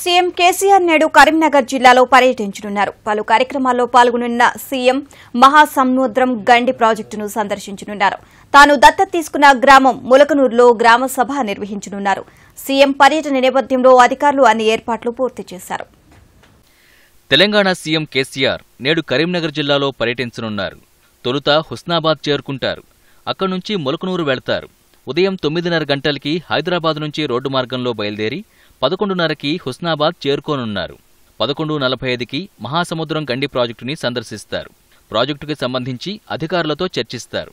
CM KCR నేడు కరీంనగర్ జిల్లాలో పర్యటించనున్నారు పలు కార్యక్రమాల్లో పాల్గొనున్న సీఎం మహాసముద్రం గండి ప్రాజెక్టును సందర్శించనున్నారు తాను దత్త తీసుకున్న గ్రామం ములకనూరులో గ్రామ సభ నిర్వహించనున్నారు సీఎం పర్యటన నేపథ్యంలో అధికారులు అన్ని ఏర్పాట్లు పూర్తి చేశారు తెలంగాణ సీఎం కేసీఆర్ నేడు కరీంనగర్ జిల్లాలో పర్యటించనున్నారు తొలుత హుస్నాబాద్ చేరుకుంటారు అక్కడి నుంచి ములకనూరు వెళతారు ఉదయం తొమ్మిదిన్నర గంటలకి హైదరాబాద్ నుంచి రోడ్డు మార్గంలో బయలుదేరి పదకొండున్నరకి హుస్నాబాద్ చేరుకోనున్నారు పదకొండు నలభై ఐదుకి మహాసముద్రం గండి ప్రాజెక్టుని సందర్శిస్తారు ప్రాజెక్టుకి సంబంధించి అధికారులతో చర్చిస్తారు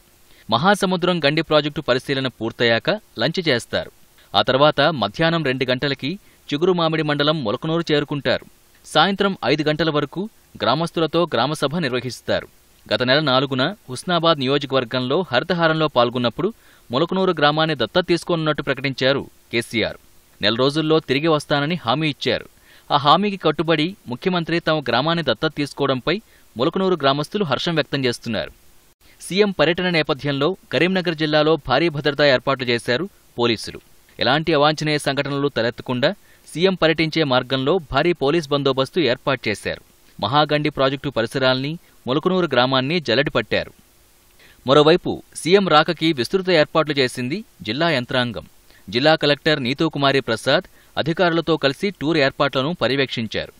మహాసముద్రం గండి ప్రాజెక్టు పరిశీలన పూర్తయ్యాక లంచ్ చేస్తారు ఆ తర్వాత మధ్యాహ్నం రెండు గంటలకి చిగురు మామిడి మండలం మొలకనూరు చేరుకుంటారు సాయంత్రం ఐదు గంటల వరకు గ్రామస్తులతో గ్రామసభ నిర్వహిస్తారు గత నెల నాలుగున హుస్నాబాద్ నియోజకవర్గంలో హరితహారంలో పాల్గొన్నప్పుడు మొలకనూరు గ్రామాన్ని దత్తత తీసుకోనున్నట్టు ప్రకటించారు కేసీఆర్ నెల రోజుల్లో తిరిగి వస్తానని హామీ ఇచ్చారు ఆ హామీకి కట్టుబడి ముఖ్యమంత్రి తమ గ్రామాన్ని దత్తత తీసుకోవడంపై ములకనూరు గ్రామస్తులు హర్షం వ్యక్తం చేస్తున్నారు సీఎం పర్యటన నేపథ్యంలో కరీంనగర్ జిల్లాలో భారీ భద్రతా ఏర్పాట్లు చేశారు పోలీసులు ఎలాంటి అవాంఛనీయ సంఘటనలు తలెత్తకుండా సీఎం పర్యటించే మార్గంలో భారీ పోలీస్ బందోబస్తు ఏర్పాటు చేశారు మహాగండి ప్రాజెక్టు పరిసరాల్ని ములకనూరు గ్రామాన్ని జల్లడి పట్టారు మరోవైపు సీఎం రాకకి విస్తృత ఏర్పాట్లు చేసింది జిల్లా యంత్రాంగం జిల్లా కలెక్టర్ నీతూ కుమారి ప్రసాద్ అధికారులతో కలిసి టూర్ ఏర్పాట్లను పర్యవేక్షించారు